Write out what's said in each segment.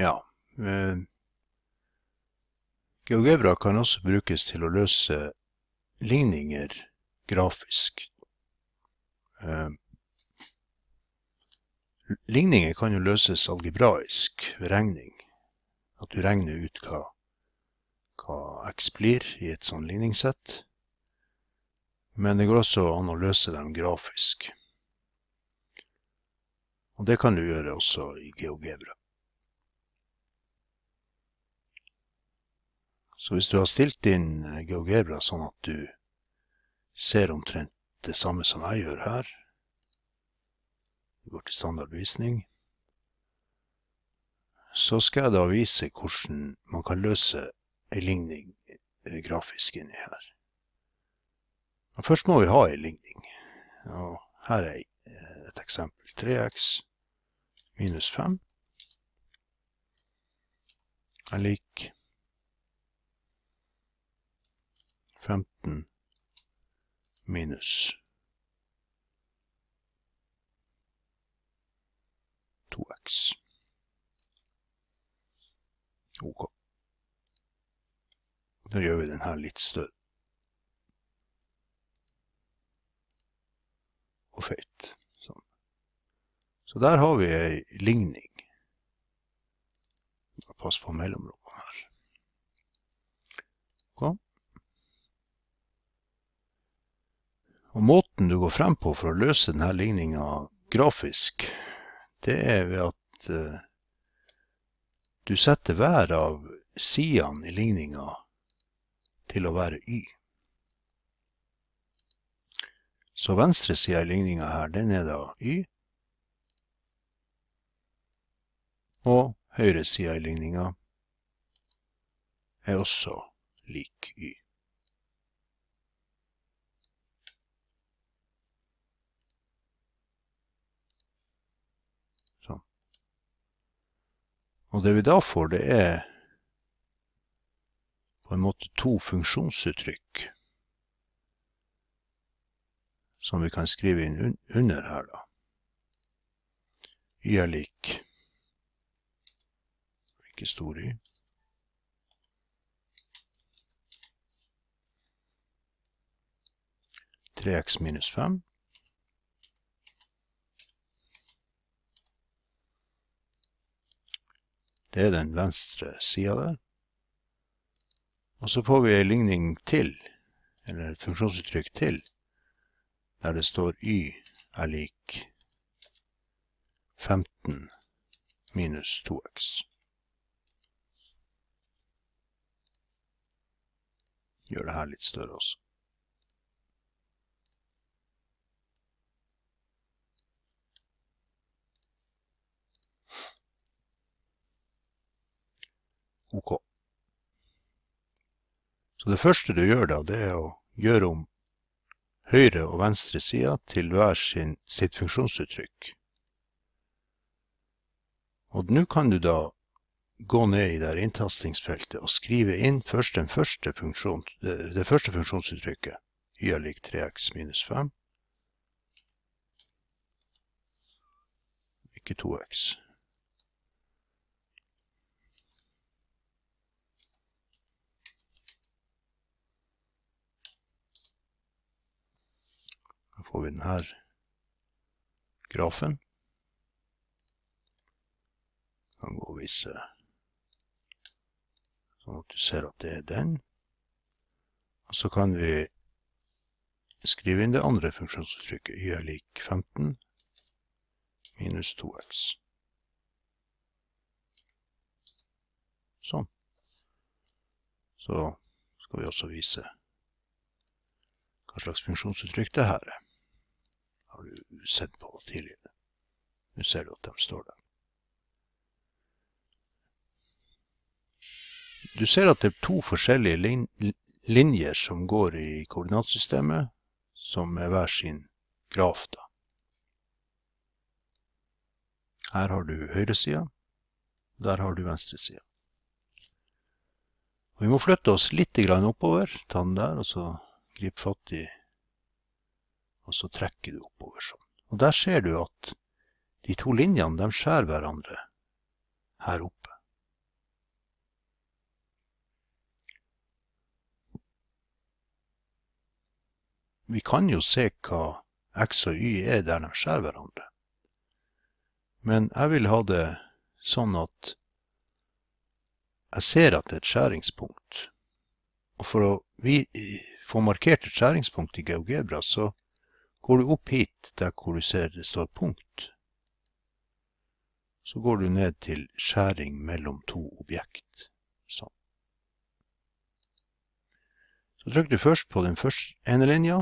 Ja. GeoGebra kan også brukes til å løse ligninger grafisk. Eh, ligninger kan jo løses algebraisk ved regning. At du regner ut hva, hva x blir i et sånn ligningssett. Men det går også an å løse dem grafisk. Og det kan du gjøre også i GeoGebra. Så hvis du har stilt inn eh, GeoGebra sånn at du ser omtrent det samme som jeg gjør her Vi går til standardvisning. Så skal jeg da vise hvordan man kan løse en ligning eh, grafisk inni her. Men først må vi ha en ligning. Og her er et eksempel. 3x minus 5 er lik 15 minus 2x. Ok. Da gjør vi den her litt større. Og feit. Sånn. Så der har vi en ligning. Pass på mellomrommet. Og måten du går frem på for å løse denne ligninga grafisk, det er ved at eh, du setter hver av sidene i ligninga til å være y. Så venstre sida i ligninga her, den er da y. Og høyre sida i ligninga er også lik y. Og det vi da får, det er på en måte to funksjonsuttrykk som vi kan skrive inn under her, da. Y er lik ikke stor Y. Tre x minus fem. Det er den venstre sida der. Og så får vi ei ligning til, eller et funksjonsuttrykk til, der det står y er lik 15 minus 2x. Gjør det her litt større også. OK. Så det første du gjør da, det er å gjøre om høyre og venstre sida til hver sin, sitt funksjonsuttrykk. Og nå kan du da gå ned i det inntastingsfeltet og skrive inn først den første funksjon, det, det første funksjonsuttrykket, y er lik 3x minus 5, ikke 2x. over denne grafen. Jeg kan gå og vise sånn at du ser at det er den. Og så kan vi skrive inn det andre funksjonsuttrykket. y er lik 15 minus 2x. Sånn. Så skal vi også vise hva slags funksjonsuttrykk det her er har du sett på tidligere. Du ser at de står der. Du ser at det er to forskjellige lin linjer som går i koordinatsystemet, som er hver sin graf. da. Her har du høyresida, der har du venstresida. Vi må flytte oss litt oppover, ta den der, og så gripe fatt i og så trekker du oppover sånn. Og der ser du at de to linjene de skjærer hverandre her oppe. Vi kan jo se hva x og y er der de skjærer hverandre. Men jeg vil ha det sånn at jeg ser at det er et skjæringspunkt. Og for å få markert et skjæringspunkt i GeoGebra, så Går du opp hit, der hvor du ser det står punkt, så går du ned til skjæring mellom to objekt. Sånn. Så trykker du først på den første ene linja,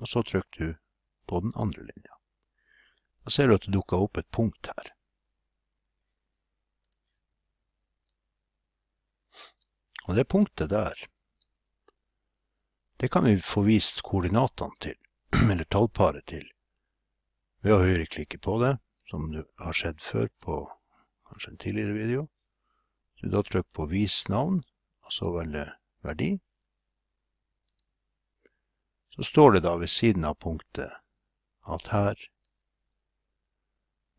og så trykker du på den andre linja. Da ser du at det dukker opp et punkt her. Og det punktet der, det kan vi få vist koordinatene til. eller tallparet til, ved å høyreklikke på det, som du har sett før på kanskje en tidligere video. Så da trykk på Vis navn, og så altså velge eh, verdi. Så står det da ved siden av punktet at her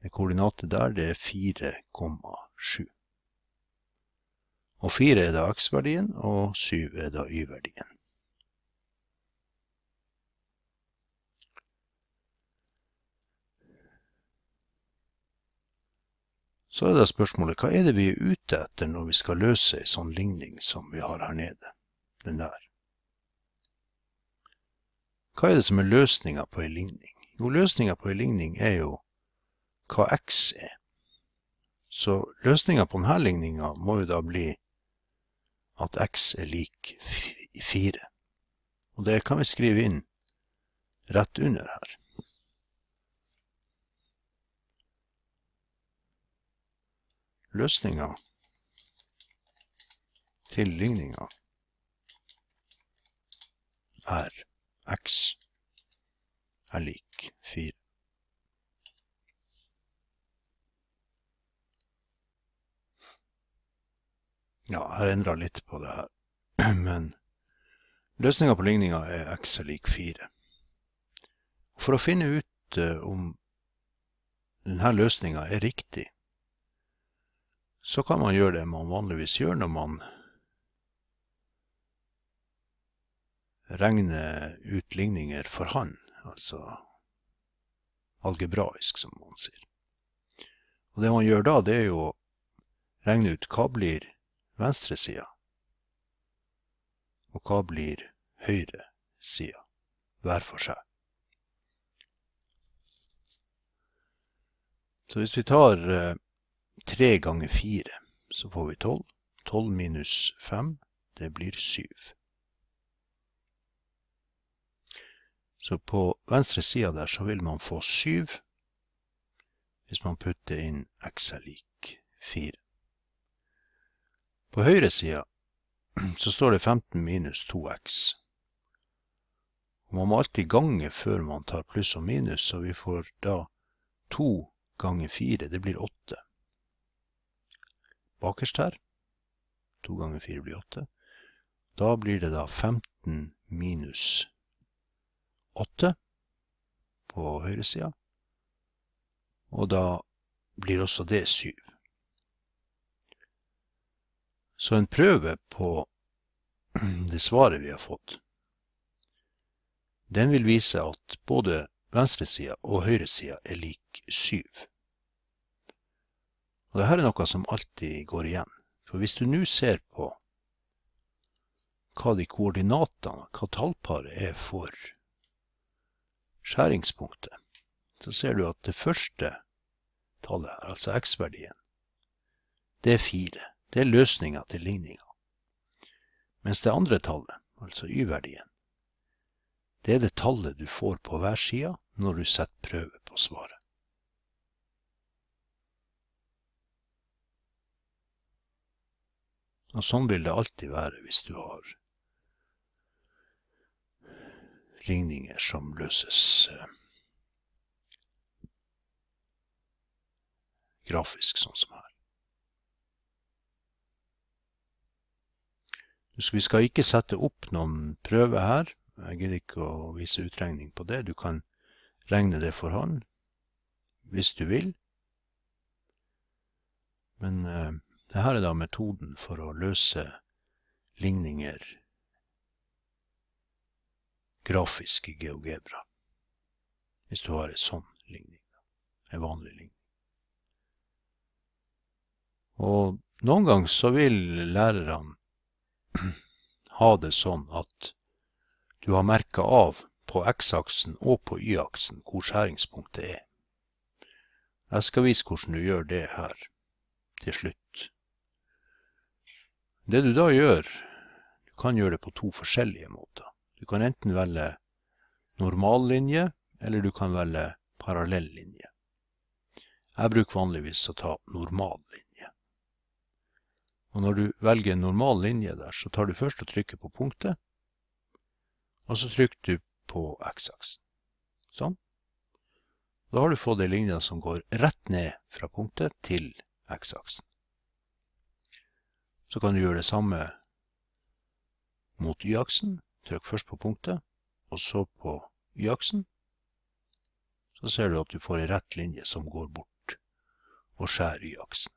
det koordinatet der, det er 4,7. Og 4 er da x-verdien, og 7 er da y-verdien. Så er det spørsmålet hva er det vi er ute etter når vi skal løse ei sånn ligning som vi har her nede? Den der. Hva er det som er løsninga på ei ligning? Jo, løsninga på ei ligning er jo hva x er. Så løsninga på denne ligninga må jo da bli at x er lik 4. Og det kan vi skrive inn rett under her. Løsninger til ligninga er x er lik 4. Ja, jeg har endra litt på det her, men løsninga på ligninga er x er lik 4. For å finne ut eh, om denne løsningen er riktig, så kan man gjøre det man vanligvis gjør når man regner ut ligninger for hånd, altså algebraisk, som man sier. Og Det man gjør da, det er jo å regne ut hva blir venstre venstresida, og hva blir høyre høyresida, hver for seg. Så hvis vi tar eh, 3 ganger 4, så får vi 12. 12 minus 5, det blir 7. Så på venstre sida der så vil man få 7, hvis man putter inn x er lik 4. På høyre sida så står det 15 minus 2x. man må alltid gange før man tar pluss og minus, så vi får da 2 ganger 4, det blir 8 bakerst her. 2 ganger 4 blir 8, Da blir det da 15 minus 8 på høyre høyresida. Og da blir også det 7. Så en prøve på det svaret vi har fått, den vil vise at både venstre venstresida og høyre høyresida er lik 7. Og det er noe som alltid går igjen. For hvis du nå ser på hva de koordinatene, hva tallparet er for skjæringspunktet, så ser du at det første tallet her, altså x-verdien, det er fire. Det er løsninga til ligninga. Mens det andre tallet, altså y-verdien, det er det tallet du får på hver side når du setter prøve på svaret. Og sånn vil det alltid være hvis du har ligninger som løses eh, grafisk, sånn som her. vi skal ikke sette opp noen prøve her. Jeg gidder ikke å vise utregning på det. Du kan regne det for hånd hvis du vil. Men eh, dette er da metoden for å løse ligninger grafisk i GeoGebra. Hvis du har en sånn ligning, en vanlig ligning. Og noen ganger så vil lærerne ha det sånn at du har merka av på X-aksen og på Y-aksen hvor skjæringspunktet er. Jeg skal vise hvordan du gjør det her til slutt. Det du da gjør, du kan gjøre det på to forskjellige måter. Du kan enten velge normal linje, eller du kan velge parallell linje. Jeg bruker vanligvis å ta normal linje. Og når du velger en normal linje der, så tar du først og trykker på punktet, og så trykker du på x-aksen. Sånn. Da har du fått ei linje som går rett ned fra punktet til x-aksen. Så kan du gjøre det samme mot y-aksen. Trykk først på punktet, og så på y-aksen. Så ser du at du får en rett linje som går bort og skjærer y-aksen.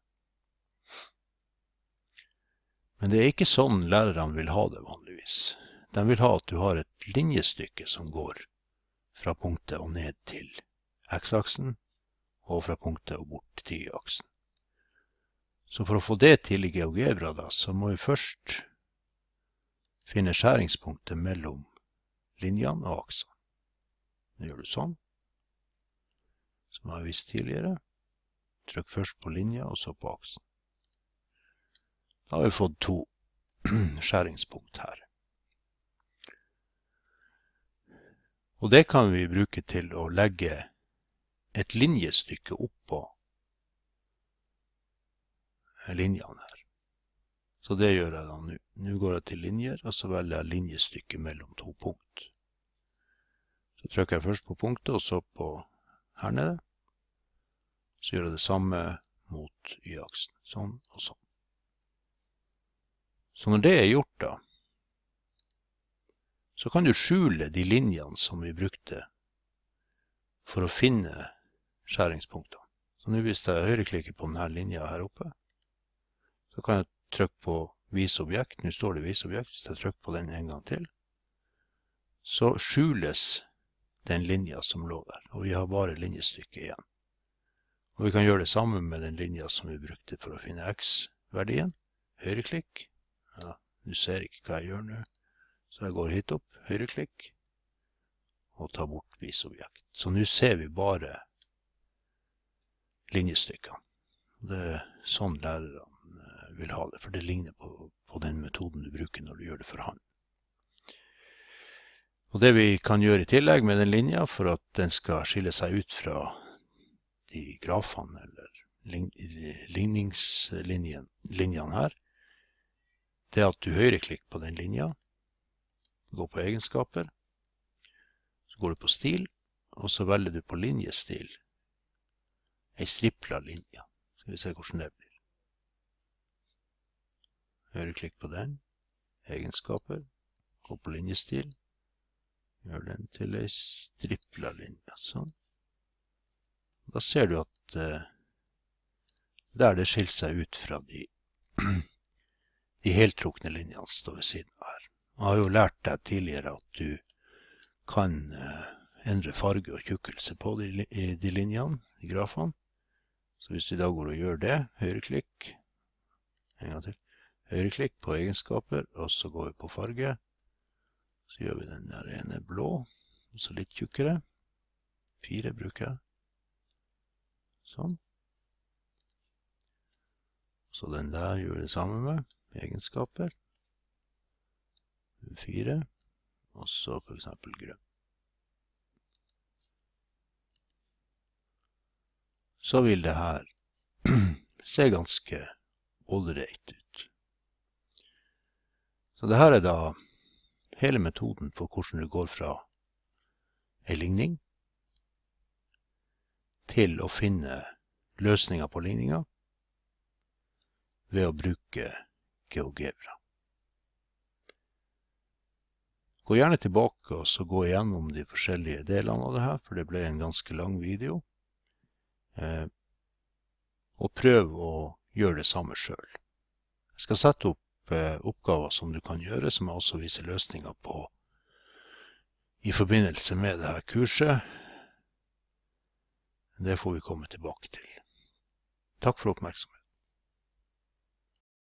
Men det er ikke sånn lærerne vil ha det vanligvis. De vil ha at du har et linjestykke som går fra punktet og ned til x-aksen, og fra punktet og bort til y-aksen. Så for å få det til i GeoGebra, da, så må vi først finne skjæringspunktet mellom linjene og aksene. Nå gjør du sånn, som jeg har vist tidligere. Trykk først på linja, og så på aksen. Da har vi fått to skjæringspunkt her. Og det kan vi bruke til å legge et linjestykke oppå linjene her. Så det gjør jeg da nå. Nå går jeg til linjer, og så velger jeg linjestykket mellom to punkt. Så trykker jeg først på punktet, og så på her nede. Så gjør jeg det samme mot y-aksen. Sånn og sånn. Så når det er gjort da, så kan du skjule de linjene som vi brukte for å finne skjæringspunktene. Så nå hvis jeg høyreklikker på denne linja her oppe, så kan jeg trykke på vis objekt. Nå står det vis objekt. Hvis jeg trykker på den en gang til, så skjules den linja som lå der. Og vi har bare linjestykket igjen. Og vi kan gjøre det samme med den linja som vi brukte for å finne x-verdien. Høyreklikk. Ja, du ser ikke hva jeg gjør nå. Så jeg går hit opp, høyreklikk, og tar bort vis objekt. Så nå ser vi bare linjestykkene. Det er sånn lærere vil ha det. For det ligner på, på den metoden du bruker når du gjør det for hånd. Og det vi kan gjøre i tillegg med den linja, for at den skal skille seg ut fra de grafene eller ligningslinjene her, det er at du høyreklikker på den linja, går på egenskaper, så går du på stil, og så velger du på linjestil, ei stripla linje. Skal vi se hvordan det blir. Høyreklikk på den. Egenskaper. Gå på linjestil. Gjør den til ei stripla linje. Sånn. Da ser du at eh, der det skilte seg ut fra de, de heltrukne linjene som står ved siden av her. Jeg har jo lært deg tidligere at du kan eh, endre farge og tjukkelse på de, de, linjene, de grafene. Så hvis du da går og gjør det, høyreklikk en gang til, høyreklikk på egenskaper, og så går vi på farge. Så gjør vi den der ene blå, og så litt tjukkere. Fire bruker jeg. Sånn. Så den der gjør vi det samme med. Egenskaper. Fire. Og så for eksempel grønn. Så vil det her se ganske ålreit ut. Så det her er da hele metoden for hvordan du går fra en ligning til å finne løsninger på ligninga ved å bruke GeoGebra. Gå gjerne tilbake og så gå igjennom de forskjellige delene av det her, for det ble en ganske lang video. Eh, og prøv å gjøre det samme sjøl. Jeg skal sette opp opp oppgaver som du kan gjøre, som jeg også viser løsninger på i forbindelse med det her kurset. Det får vi komme tilbake til. Takk for oppmerksomheten.